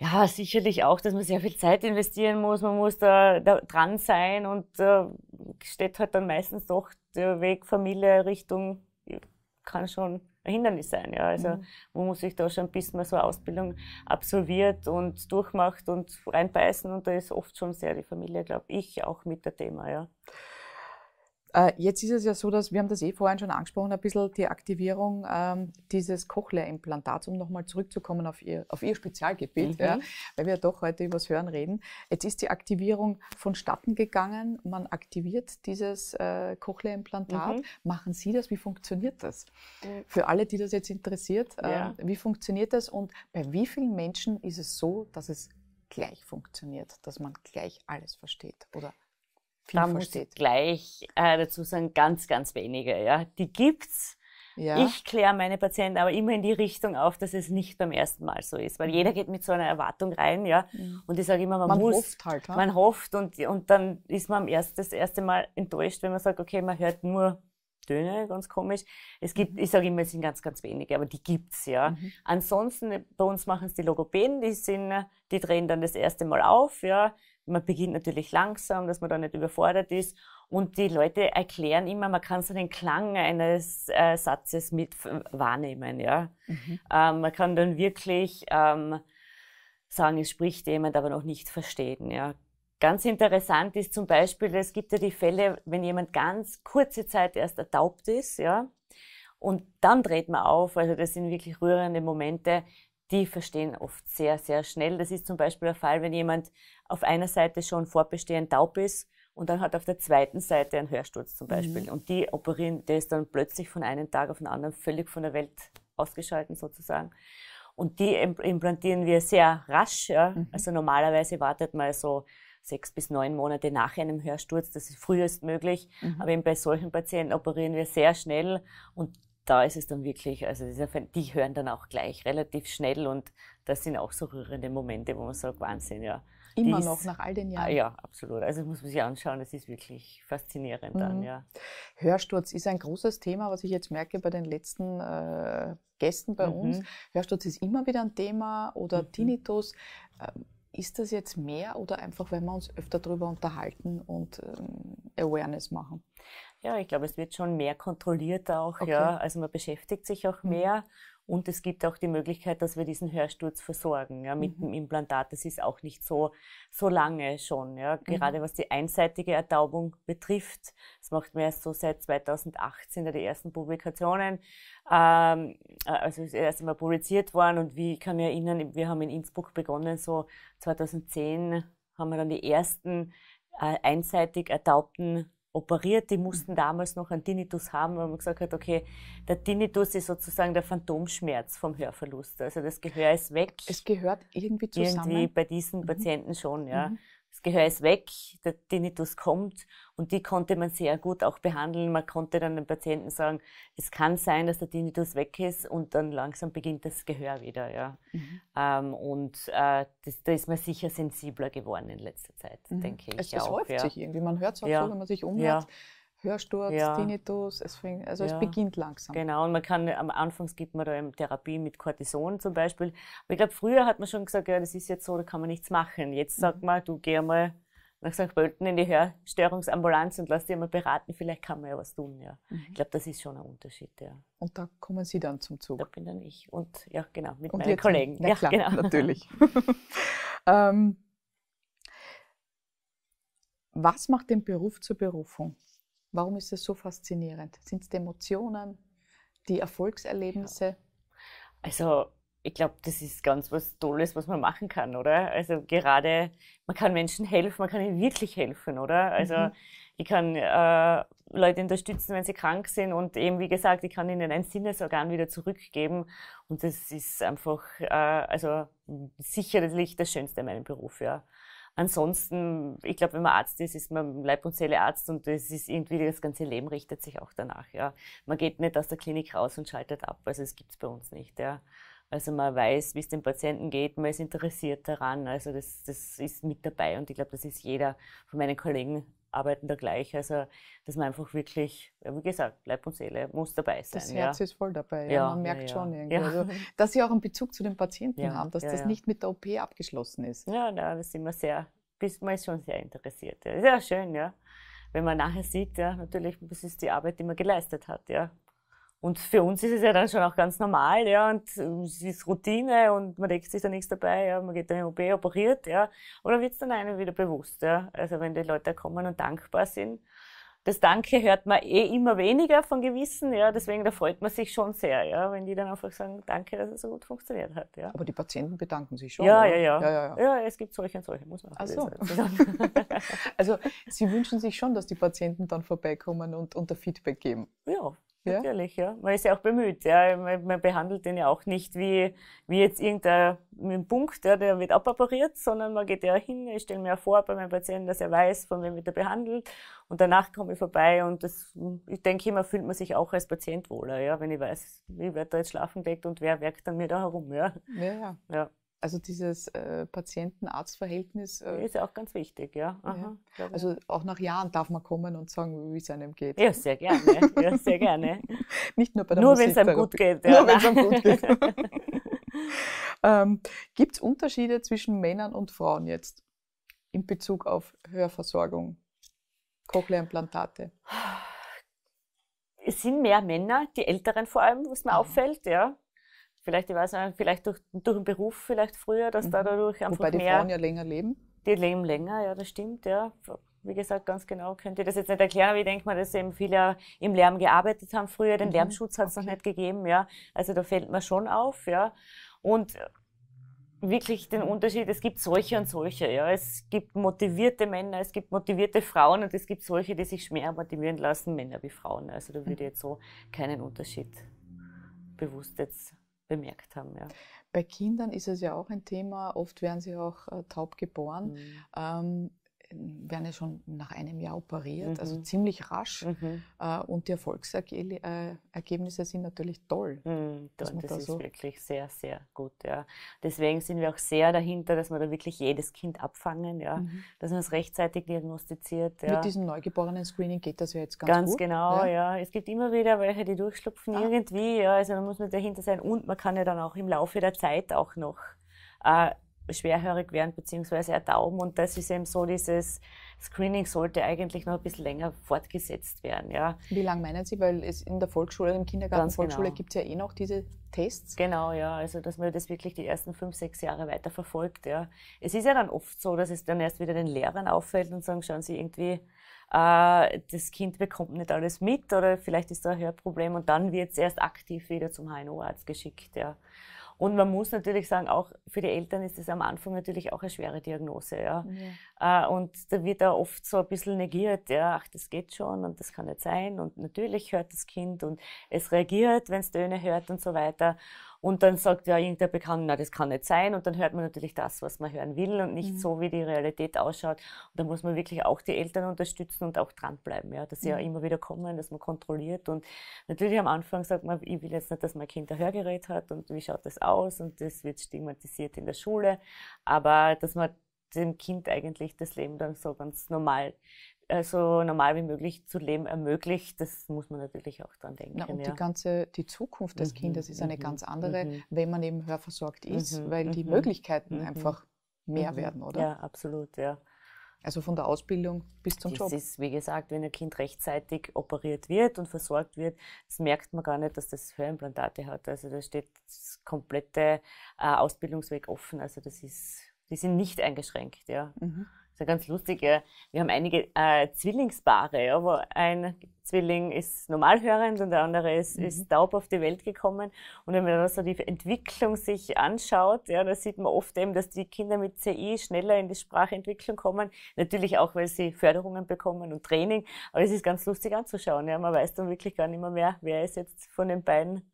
ja, sicherlich auch, dass man sehr viel Zeit investieren muss, man muss da, da dran sein und äh, steht halt dann meistens doch der Weg Familie Richtung, kann schon ein Hindernis sein. Ja. Also mhm. man muss sich da schon, ein bisschen so eine Ausbildung absolviert und durchmacht und reinbeißen und da ist oft schon sehr die Familie, glaube ich, auch mit der Thema. Ja. Äh, jetzt ist es ja so, dass wir haben das eh vorhin schon angesprochen, ein bisschen die Aktivierung ähm, dieses Cochlea-Implantats, um nochmal zurückzukommen auf Ihr, auf ihr Spezialgebiet, mhm. ja, weil wir ja doch heute übers Hören reden. Jetzt ist die Aktivierung vonstatten gegangen. Man aktiviert dieses äh, Cochlea-Implantat. Mhm. Machen Sie das? Wie funktioniert das? Mhm. Für alle, die das jetzt interessiert, ähm, ja. wie funktioniert das und bei wie vielen Menschen ist es so, dass es gleich funktioniert, dass man gleich alles versteht oder da muss ich gleich äh, dazu sagen, ganz, ganz wenige. Ja. Die gibt's. Ja. Ich kläre meine Patienten aber immer in die Richtung auf, dass es nicht beim ersten Mal so ist, weil jeder geht mit so einer Erwartung rein, ja. Mhm. Und ich sage immer, man, man muss, hofft halt, ne? man hofft und, und dann ist man am erst, das erste Mal enttäuscht, wenn man sagt, okay, man hört nur Töne, ganz komisch. Es gibt, mhm. ich sage immer, es sind ganz, ganz wenige, aber die gibt's ja. Mhm. Ansonsten bei uns machen es die Logopäden, die sind, die drehen dann das erste Mal auf, ja man beginnt natürlich langsam, dass man da nicht überfordert ist. Und die Leute erklären immer, man kann so den Klang eines äh, Satzes mit wahrnehmen. Ja? Mhm. Ähm, man kann dann wirklich ähm, sagen, es spricht jemand, aber noch nicht verstehen. Ja? Ganz interessant ist zum Beispiel, es gibt ja die Fälle, wenn jemand ganz kurze Zeit erst ertaubt ist, ja, und dann dreht man auf, also das sind wirklich rührende Momente, die verstehen oft sehr, sehr schnell. Das ist zum Beispiel der Fall, wenn jemand auf einer Seite schon vorbestehend taub ist und dann hat auf der zweiten Seite einen Hörsturz zum mhm. Beispiel. Mhm. Und die operieren, der ist dann plötzlich von einem Tag auf den anderen völlig von der Welt ausgeschalten sozusagen. Und die implantieren wir sehr rasch. Ja. Mhm. Also normalerweise wartet man so sechs bis neun Monate nach einem Hörsturz. Das ist frühestmöglich. Mhm. Aber eben bei solchen Patienten operieren wir sehr schnell und da ist es dann wirklich, also die hören dann auch gleich relativ schnell und das sind auch so rührende Momente, wo man sagt, Wahnsinn, ja. Immer noch, nach all den Jahren. Ja, absolut. Also muss man sich anschauen, das ist wirklich faszinierend mhm. dann, ja. Hörsturz ist ein großes Thema, was ich jetzt merke bei den letzten äh, Gästen bei mhm. uns. Hörsturz ist immer wieder ein Thema oder mhm. Tinnitus. Ähm, ist das jetzt mehr oder einfach, wenn wir uns öfter darüber unterhalten und ähm, Awareness machen? Ja, ich glaube, es wird schon mehr kontrolliert auch, okay. ja. Also man beschäftigt sich auch mhm. mehr und es gibt auch die Möglichkeit, dass wir diesen Hörsturz versorgen. Ja, mit mhm. dem Implantat, das ist auch nicht so, so lange schon. Ja. Mhm. Gerade mhm. was die einseitige Ertaubung betrifft, das macht man erst so seit 2018 da die ersten Publikationen, ähm, äh, also ist erst einmal publiziert worden. Und wie ich kann mir erinnern, wir haben in Innsbruck begonnen, so 2010 haben wir dann die ersten äh, einseitig ertaubten operiert. Die mussten damals noch einen Tinnitus haben, weil man gesagt hat, okay, der Tinnitus ist sozusagen der Phantomschmerz vom Hörverlust. Also das Gehör ist weg. Es gehört irgendwie zusammen. Irgendwie bei diesen mhm. Patienten mhm. schon, ja. Mhm das Gehör ist weg, der Tinnitus kommt und die konnte man sehr gut auch behandeln. Man konnte dann den Patienten sagen, es kann sein, dass der Tinnitus weg ist und dann langsam beginnt das Gehör wieder. Ja. Mhm. Ähm, und äh, das, da ist man sicher sensibler geworden in letzter Zeit, mhm. denke ich. Es, es auch, häuft ja. sich irgendwie, man hört es auch ja. so, wenn man sich umhört. Ja. Hörsturz, ja. Tinnitus, es fängt, also ja. beginnt langsam. Genau, und man kann, am Anfang gibt man da eben Therapie mit Cortison zum Beispiel. Aber ich glaube, früher hat man schon gesagt, ja, das ist jetzt so, da kann man nichts machen. Jetzt mhm. sagt man, du geh mal nach St. Pölten in die Hörstörungsambulanz und lass dich mal beraten, vielleicht kann man ja was tun. Ja. Mhm. Ich glaube, das ist schon ein Unterschied. Ja. Und da kommen Sie dann zum Zug? Da bin dann ich und ja, genau, mit und meinen Kollegen. Na, ja, klar, genau. natürlich. ähm, was macht den Beruf zur Berufung? Warum ist es so faszinierend? Sind es die Emotionen, die Erfolgserlebnisse? Ja. Also ich glaube, das ist ganz was Tolles, was man machen kann, oder? Also gerade, man kann Menschen helfen, man kann ihnen wirklich helfen, oder? Also mhm. ich kann äh, Leute unterstützen, wenn sie krank sind und eben, wie gesagt, ich kann ihnen ein Sinnesorgan wieder zurückgeben und das ist einfach, äh, also sicherlich das Schönste in meinem Beruf, ja ansonsten, ich glaube, wenn man Arzt ist, ist man Leib und Seele Arzt und das ist irgendwie, das ganze Leben richtet sich auch danach. Ja. Man geht nicht aus der Klinik raus und schaltet ab. Also es gibt es bei uns nicht. Ja. Also man weiß, wie es dem Patienten geht, man ist interessiert daran. Also das, das ist mit dabei und ich glaube, das ist jeder von meinen Kollegen arbeiten da gleich. Also, dass man einfach wirklich, ja, wie gesagt, Leib und Seele muss dabei sein. Das Herz ja. ist voll dabei, ja. ja man merkt schon irgendwie. Also, dass sie auch einen Bezug zu den Patienten haben, dass das nicht mit der OP abgeschlossen ist. Ja, da sind wir sehr, man ist schon sehr interessiert. Ja. Sehr schön, ja. Wenn man nachher sieht, ja, natürlich, das ist die Arbeit, die man geleistet hat, ja. Und für uns ist es ja dann schon auch ganz normal, ja, und äh, es ist Routine und man denkt sich da nichts dabei, ja, man geht dann in OP, operiert, ja. Oder wird es dann einem wieder bewusst, ja. Also wenn die Leute kommen und dankbar sind. Das Danke hört man eh immer weniger von gewissen, ja, deswegen da freut man sich schon sehr, ja, wenn die dann einfach sagen, danke, dass es so gut funktioniert hat, ja. Aber die Patienten bedanken sich schon. Ja, ja ja. ja, ja. ja, es gibt solche und solche, muss man auch Ach so. also, Sie wünschen sich schon, dass die Patienten dann vorbeikommen und, und Feedback geben. Ja, Natürlich, ja. Man ist ja auch bemüht. Ja. Man, man behandelt den ja auch nicht wie, wie jetzt irgendein Punkt, ja, der wird abappariert, sondern man geht ja hin. Ich stelle mir vor bei meinem Patienten, dass er weiß, von wem wird er behandelt. Und danach komme ich vorbei und das, ich denke immer, fühlt man sich auch als Patient wohler, ja, wenn ich weiß, wie wird er jetzt schlafen gelegt und wer werkt dann mir da herum. Ja. ja. ja. ja. Also dieses äh, Patienten-Arzt-Verhältnis. Äh, ist ja auch ganz wichtig, ja. Aha, ja. Also auch nach Jahren darf man kommen und sagen, wie es einem geht. Ja, sehr gerne. Ja, sehr gerne. Nicht nur bei der Nur wenn es einem gut geht. Ja. Nur wenn es einem gut geht. ähm, Gibt es Unterschiede zwischen Männern und Frauen jetzt in Bezug auf Hörversorgung, Cochlea-Implantate? Es sind mehr Männer, die Älteren vor allem, was mir mhm. auffällt, ja. Vielleicht, ich weiß nicht, vielleicht durch, durch den Beruf vielleicht früher, dass da mhm. dadurch einfach Wobei die mehr... Frauen ja länger leben. Die leben länger, ja, das stimmt, ja. Wie gesagt, ganz genau könnt ihr das jetzt nicht erklären, aber ich denke mal, dass eben viele im Lärm gearbeitet haben früher. Den mhm. Lärmschutz hat es okay. noch nicht gegeben, ja. Also da fällt man schon auf, ja. Und wirklich den Unterschied, es gibt solche und solche. Ja. Es gibt motivierte Männer, es gibt motivierte Frauen und es gibt solche, die sich mehr motivieren lassen, Männer wie Frauen. Also da würde mhm. ich jetzt so keinen Unterschied bewusst jetzt bemerkt haben. Ja. Bei Kindern ist es ja auch ein Thema. Oft werden sie auch äh, taub geboren. Mhm. Ähm, werden ja schon nach einem Jahr operiert, also mhm. also ziemlich rasch. Mhm. Äh, und die Erfolgsergebnisse äh, sind natürlich toll. Mhm, das da ist so wirklich sehr, sehr gut. Ja. Deswegen sind wir auch sehr dahinter, dass wir da wirklich jedes Kind abfangen, ja. Mhm. dass man es rechtzeitig diagnostiziert. Ja. Mit diesem neugeborenen Screening geht das ja jetzt ganz, ganz gut. Ganz genau, ja. ja. Es gibt immer wieder welche, die durchschlupfen ah. irgendwie. Ja. Also da muss man dahinter sein und man kann ja dann auch im Laufe der Zeit auch noch äh, schwerhörig werden, beziehungsweise ertauben. Und das ist eben so dieses Screening sollte eigentlich noch ein bisschen länger fortgesetzt werden. Ja. Wie lange meinen Sie? Weil es in der Volksschule, im Kindergarten, Volksschule genau. gibt es ja eh noch diese Tests. Genau, ja. Also dass man das wirklich die ersten fünf, sechs Jahre weiter verfolgt. Ja. Es ist ja dann oft so, dass es dann erst wieder den Lehrern auffällt und sagen, schauen Sie irgendwie, äh, das Kind bekommt nicht alles mit oder vielleicht ist da ein Hörproblem und dann wird es erst aktiv wieder zum HNO-Arzt geschickt. Ja. Und man muss natürlich sagen, auch für die Eltern ist es am Anfang natürlich auch eine schwere Diagnose. Ja. ja. Äh, und da wird da oft so ein bisschen negiert, ja, ach, das geht schon und das kann nicht sein. Und natürlich hört das Kind und es reagiert, wenn es Töne hört und so weiter. Und dann sagt ja irgendein Bekannter, na, das kann nicht sein. Und dann hört man natürlich das, was man hören will und nicht mhm. so, wie die Realität ausschaut. Und da muss man wirklich auch die Eltern unterstützen und auch dranbleiben, ja, dass sie mhm. ja immer wieder kommen, dass man kontrolliert. Und natürlich am Anfang sagt man, ich will jetzt nicht, dass mein Kind ein Hörgerät hat und wie schaut das aus? Und das wird stigmatisiert in der Schule. Aber dass man dem Kind eigentlich das Leben dann so ganz normal so also normal wie möglich zu leben ermöglicht, das muss man natürlich auch dran denken. Na, und ja. die ganze, die Zukunft des mhm. Kindes ist eine mhm. ganz andere, mhm. wenn man eben hörversorgt mhm, ist, weil die mhm, Möglichkeiten mhm. einfach mehr werden, oder? Ja, absolut, ja. Also von der Ausbildung bis zum das Job. Das ist, wie gesagt, wenn ein Kind rechtzeitig operiert wird und versorgt wird, das merkt man gar nicht, dass das Hörimplantate hat. Also da steht das komplette äh, Ausbildungsweg offen. Also das ist, die sind nicht eingeschränkt, ja. Mhm ist ja ganz lustig. Ja. Wir haben einige äh, Zwillingspaare, ja, wo ein Zwilling ist normalhörend und der andere ist, mhm. ist taub auf die Welt gekommen. Und wenn man dann so die Entwicklung sich anschaut, ja, da sieht man oft eben, dass die Kinder mit CI schneller in die Sprachentwicklung kommen. Natürlich auch, weil sie Förderungen bekommen und Training. Aber es ist ganz lustig anzuschauen. Ja. Man weiß dann wirklich gar nicht mehr, mehr, wer ist jetzt von den beiden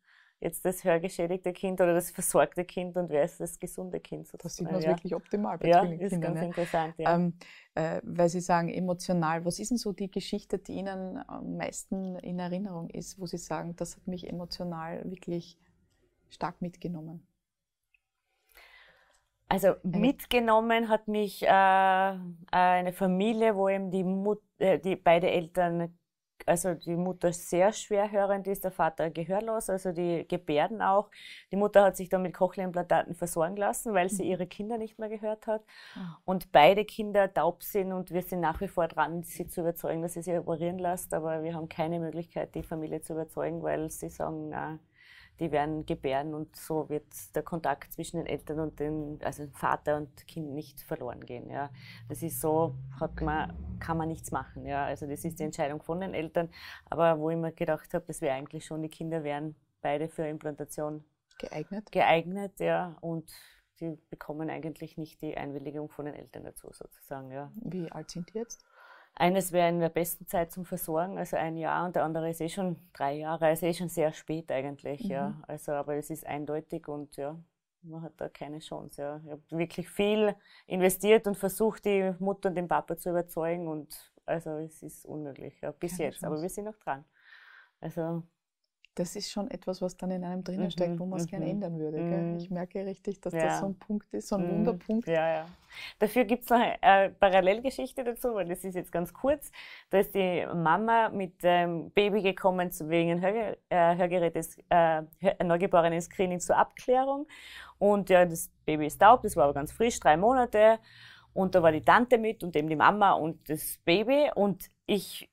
jetzt das hörgeschädigte Kind oder das versorgte Kind und wer ist das gesunde Kind sozusagen. Das sieht man ja. wirklich optimal bei ja, Kindern. Ist ganz ne? interessant, ja. Ähm, äh, weil Sie sagen, emotional, was ist denn so die Geschichte, die Ihnen am meisten in Erinnerung ist, wo Sie sagen, das hat mich emotional wirklich stark mitgenommen? Also mitgenommen hat mich äh, eine Familie, wo eben die, Mut äh, die beide Eltern also die Mutter sehr schwerhörend ist, der Vater gehörlos, also die Gebärden auch. Die Mutter hat sich dann mit Cochlea-Implantaten versorgen lassen, weil sie mhm. ihre Kinder nicht mehr gehört hat. Ah. Und beide Kinder taub sind und wir sind nach wie vor dran, sie zu überzeugen, dass sie sich operieren lässt. Aber wir haben keine Möglichkeit, die Familie zu überzeugen, weil sie sagen, na, die werden gebären und so wird der Kontakt zwischen den Eltern und den, also Vater und Kind nicht verloren gehen. Ja. Das ist so, hat man, kann man nichts machen. Ja. Also das ist die Entscheidung von den Eltern, aber wo ich mir gedacht habe, das wäre eigentlich schon die Kinder wären, beide für Implantation geeignet. Geeignet, ja. Und die bekommen eigentlich nicht die Einwilligung von den Eltern dazu sozusagen. Ja. Wie alt sind die jetzt? Eines wäre in der besten Zeit zum Versorgen, also ein Jahr, und der andere ist eh schon drei Jahre, also eh schon sehr spät eigentlich, mhm. ja. Also, aber es ist eindeutig und ja, man hat da keine Chance, ja. Ich habe wirklich viel investiert und versucht, die Mutter und den Papa zu überzeugen und also es ist unmöglich, ja, bis keine jetzt, Chance. aber wir sind noch dran. Also das ist schon etwas, was dann in einem drinnen steckt, mhm, wo man es mhm. gerne ändern würde. Gell? Mhm. Ich merke richtig, dass ja. das so ein Punkt ist, so ein mhm. Wunderpunkt. Ja, ja. Dafür gibt es noch eine Parallelgeschichte dazu, weil das ist jetzt ganz kurz. Da ist die Mama mit dem Baby gekommen wegen Hörger Hörgerätes, äh, äh neugeborenen Screening zur Abklärung. Und ja, das Baby ist taub, das war aber ganz frisch, drei Monate. Und da war die Tante mit und eben die Mama und das Baby. Und ich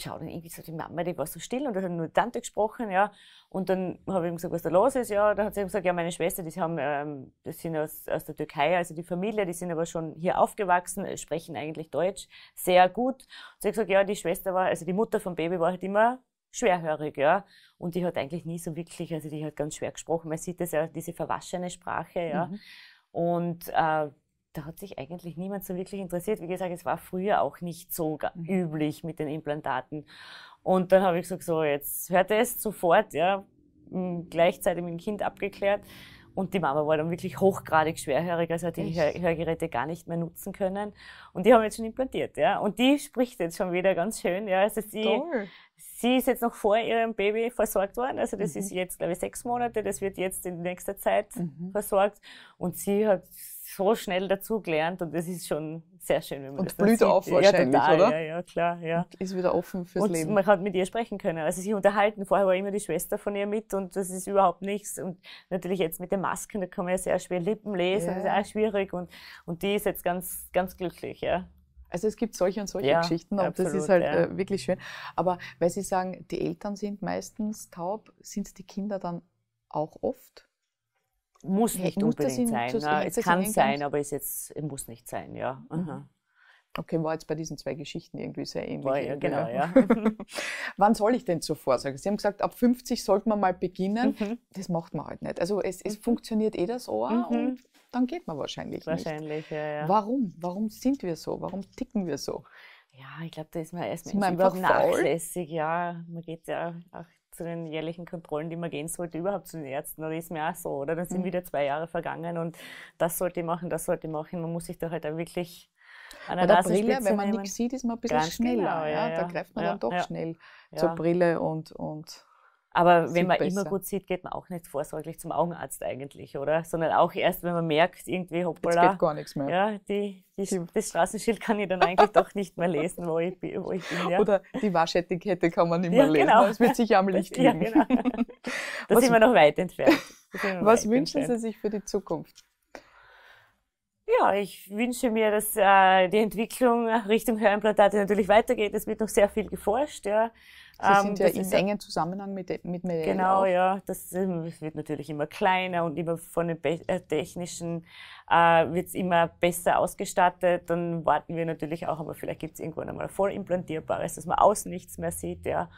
schaue dann irgendwie so die Mama, die war so still und da hat nur die Tante gesprochen, ja. Und dann habe ich ihm gesagt, was da los ist, ja. Dann hat sie ihm gesagt, ja, meine Schwester, die haben, ähm, das sind aus, aus der Türkei, also die Familie, die sind aber schon hier aufgewachsen, äh, sprechen eigentlich Deutsch sehr gut. Und sie hat gesagt, ja, die Schwester war, also die Mutter vom Baby war halt immer schwerhörig, ja. Und die hat eigentlich nie so wirklich, also die hat ganz schwer gesprochen. Man sieht das ja, diese verwaschene Sprache, ja. Mhm. Und äh, da hat sich eigentlich niemand so wirklich interessiert. Wie gesagt, es war früher auch nicht so mhm. üblich mit den Implantaten. Und dann habe ich gesagt, so, jetzt hört er es sofort, ja, gleichzeitig mit dem Kind abgeklärt. Und die Mama war dann wirklich hochgradig schwerhörig, also hat die Hör Hörgeräte gar nicht mehr nutzen können. Und die haben jetzt schon implantiert, ja. Und die spricht jetzt schon wieder ganz schön, ja. Also sie, sie ist jetzt noch vor ihrem Baby versorgt worden. Also das mhm. ist jetzt, glaube ich, sechs Monate. Das wird jetzt in nächster Zeit mhm. versorgt. Und sie hat so schnell dazugelernt und das ist schon sehr schön, wenn man und das blüht auf sieht. wahrscheinlich, ja, total, oder? Ja, ja, klar, ja. Und ist wieder offen fürs und Leben. Und man hat mit ihr sprechen können. Also sie unterhalten. Vorher war immer die Schwester von ihr mit und das ist überhaupt nichts. Und natürlich jetzt mit den Masken, da kann man ja sehr schwer Lippen lesen, ja. das ist auch schwierig. Und, und die ist jetzt ganz, ganz glücklich, ja. Also es gibt solche und solche ja, Geschichten und absolut, das ist halt ja. äh, wirklich schön. Aber weil Sie sagen, die Eltern sind meistens taub, sind die Kinder dann auch oft? muss nicht muss unbedingt sein. Na, ne? es kann sein, aber es jetzt, muss nicht sein, ja. Mhm. Okay, war jetzt bei diesen zwei Geschichten irgendwie sehr ähnlich. War, ja, genau, ja. Wann soll ich denn zur Vorsorge? Sie haben gesagt, ab 50 sollte man mal beginnen. Mhm. Das macht man halt nicht. Also es, es mhm. funktioniert eh das Ohr mhm. und dann geht man wahrscheinlich, wahrscheinlich nicht. Wahrscheinlich, ja, ja. Warum? Warum sind wir so? Warum ticken wir so? Ja, ich glaube, da ist man erstmal einfach nachlässig. Ja, man geht ja auch zu den jährlichen Kontrollen, die man gehen sollte, überhaupt zu den Ärzten. Oder ist mir auch so, oder? Dann sind mhm. wieder zwei Jahre vergangen und das sollte ich machen, das sollte ich machen. Man muss sich da halt auch wirklich an der, Bei der Brille, wenn man nichts sieht, ist man ein bisschen Ganz schneller. Genau, ja, ja, Da greift man ja, dann doch schnell zur Brille und, und aber wenn man besser. immer gut sieht, geht man auch nicht vorsorglich zum Augenarzt eigentlich, oder? Sondern auch erst, wenn man merkt, irgendwie, hoppala. Jetzt geht gar nichts mehr. Ja, die, die, das Straßenschild kann ich dann eigentlich doch nicht mehr lesen, wo ich, bin. Wo ich bin ja. Oder die Waschetikette kann man nicht mehr ja, lesen. Genau. Es wird sich am Licht liegen. Ja, genau. Da sind wir noch weit entfernt. Was wünschen entfernt. Sie sich für die Zukunft? Ja, ich wünsche mir, dass äh, die Entwicklung Richtung Hörimplantate natürlich weitergeht. Es wird noch sehr viel geforscht. Ja. Sie sind ähm, ja im engen Zusammenhang mit, mit Medell Genau, auch. ja. Das, das, ähm, wird natürlich immer kleiner und immer von den äh, technischen äh, wird es immer besser ausgestattet. Dann warten wir natürlich auch, aber vielleicht gibt es irgendwann einmal voll implantierbares, dass man außen nichts mehr sieht. Ja.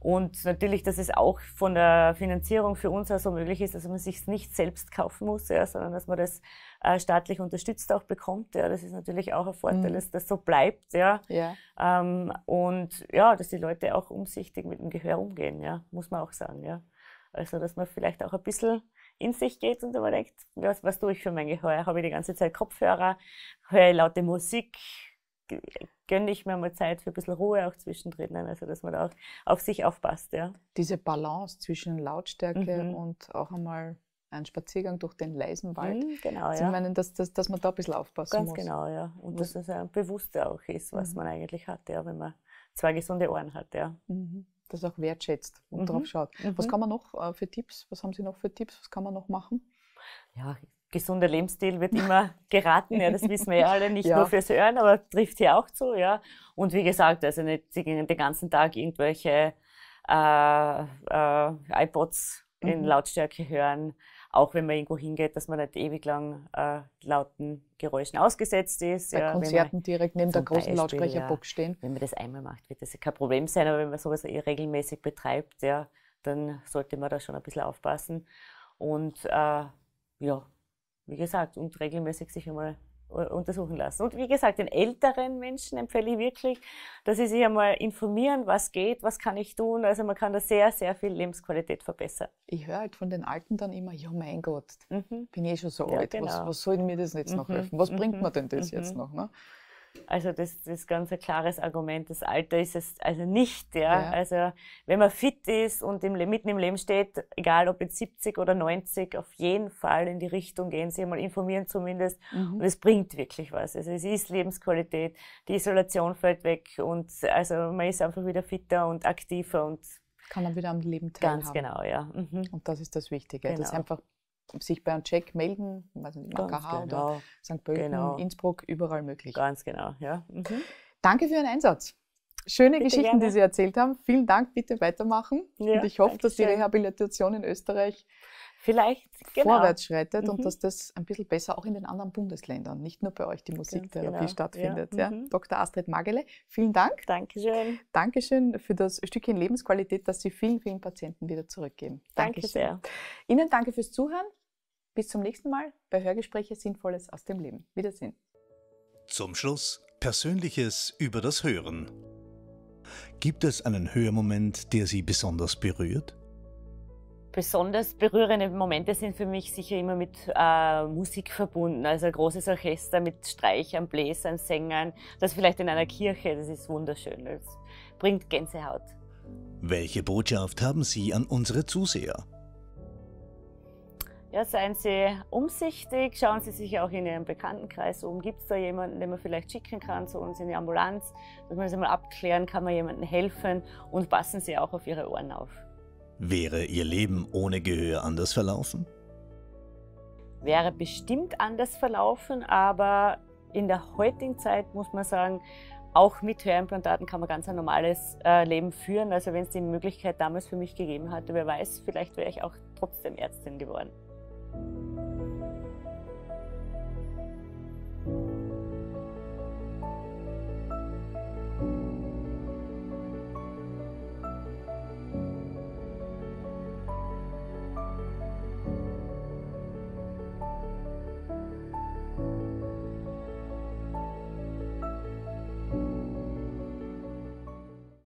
Und natürlich, dass es auch von der Finanzierung für uns auch so möglich ist, dass man sich nicht selbst kaufen muss, ja, sondern dass man das äh, staatlich unterstützt auch bekommt. Ja, das ist natürlich auch ein Vorteil, mhm. dass das so bleibt. Ja. ja. Ähm, und ja, dass die Leute auch umsichtig mit dem Gehör umgehen, ja, muss man auch sagen. Ja. Also, dass man vielleicht auch ein bisschen in sich geht und überlegt, was, was tue ich für mein Gehör? Habe ich die ganze Zeit Kopfhörer? Höre ich laute Musik? gönne ich mir mal Zeit für ein bisschen Ruhe auch zwischendrin, also dass man da auch auf sich aufpasst. Ja. Diese Balance zwischen Lautstärke mhm. und auch einmal ein Spaziergang durch den leisen Wald. Mhm, genau, Sie also ja. meinen, dass, dass, dass man da ein bisschen aufpassen Ganz muss. Ganz genau, ja. Und was? Mhm. dass es ein bewusster auch ist, was mhm. man eigentlich hat, ja, wenn man zwei gesunde Ohren hat, ja. Mhm. Das auch wertschätzt und mhm. drauf schaut. Was mhm. kann man noch äh, für Tipps? Was haben Sie noch für Tipps? Was kann man noch machen? Ja, gesunder Lebensstil wird immer geraten, ja, das wissen wir ja alle, nicht ja. nur fürs Hören, aber trifft hier auch zu, ja. Und wie gesagt, also nicht den ganzen Tag irgendwelche äh, äh, iPods in mhm. Lautstärke hören, auch wenn man irgendwo hingeht, dass man nicht ewig lang äh, lauten Geräuschen ausgesetzt ist. Bei ja, Konzerten man, direkt neben der großen Beispiel, Lautsprecherbox ja, stehen. Wenn man das einmal macht, wird das ja kein Problem sein, aber wenn man sowas eh regelmäßig betreibt, ja, dann sollte man da schon ein bisschen aufpassen. Und äh, ja, wie gesagt, und regelmäßig sich einmal untersuchen lassen. Und wie gesagt, den älteren Menschen empfehle ich wirklich, dass sie sich einmal informieren, was geht, was kann ich tun. Also man kann da sehr, sehr viel Lebensqualität verbessern. Ich höre halt von den Alten dann immer, ja mein Gott, mhm. bin ich eh schon so ja, alt, genau. was, was soll mir das jetzt mhm. noch helfen? Was mhm. bringt mir denn das mhm. jetzt noch? Ne? Also das, das ganz ein klares Argument. Das Alter ist es also nicht. Ja? ja. Also wenn man fit ist und im, mitten im Leben steht, egal ob jetzt 70 oder 90, auf jeden Fall in die Richtung gehen, sich mal informieren zumindest. Mhm. Und es bringt wirklich was. Also es ist Lebensqualität, die Isolation fällt weg und also man ist einfach wieder fitter und aktiver und kann man wieder am Leben teilhaben. Ganz genau, ja. Mhm. Und das ist das Wichtige. Genau. Das einfach sich bei einem Check melden, weiß nicht, AKH genau. oder St. Pölten, genau. Innsbruck, überall möglich. Ganz genau, ja. Mhm. mhm. Danke für Ihren Einsatz. Schöne bitte Geschichten, gerne. die Sie erzählt haben. Vielen Dank, bitte weitermachen. Ja, und ich hoffe, dass die Rehabilitation in Österreich vielleicht genau. vorwärts schreitet mhm. und dass das ein bisschen besser auch in den anderen Bundesländern, nicht nur bei euch die Musiktherapie genau. stattfindet. Ja. Ja. Mhm. Dr. Astrid Magele, vielen Dank. Dankeschön. Dankeschön für das Stückchen Lebensqualität, das Sie vielen, vielen Patienten wieder zurückgeben. Danke Dankeschön. sehr. Ihnen danke fürs Zuhören. Bis zum nächsten Mal bei Hörgespräche Sinnvolles aus dem Leben. Wiedersehen. Zum Schluss Persönliches über das Hören. Gibt es einen Hörmoment, der Sie besonders berührt? Besonders berührende Momente sind für mich sicher immer mit äh, Musik verbunden. Also ein großes Orchester mit Streichern, Bläsern, Sängern. Das vielleicht in einer Kirche, das ist wunderschön. Das bringt Gänsehaut. Welche Botschaft haben Sie an unsere Zuseher? Ja, seien Sie umsichtig, schauen Sie sich auch in Ihrem Bekanntenkreis um. Gibt es da jemanden, den man vielleicht schicken kann zu uns in die Ambulanz? Dass man das einmal abklären, kann man jemandem helfen und passen Sie auch auf Ihre Ohren auf. Wäre Ihr Leben ohne Gehör anders verlaufen? Wäre bestimmt anders verlaufen, aber in der heutigen Zeit muss man sagen, auch mit Hörimplantaten kann man ganz ein normales äh, Leben führen. Also wenn es die Möglichkeit damals für mich gegeben hatte, wer weiß, vielleicht wäre ich auch trotzdem Ärztin geworden.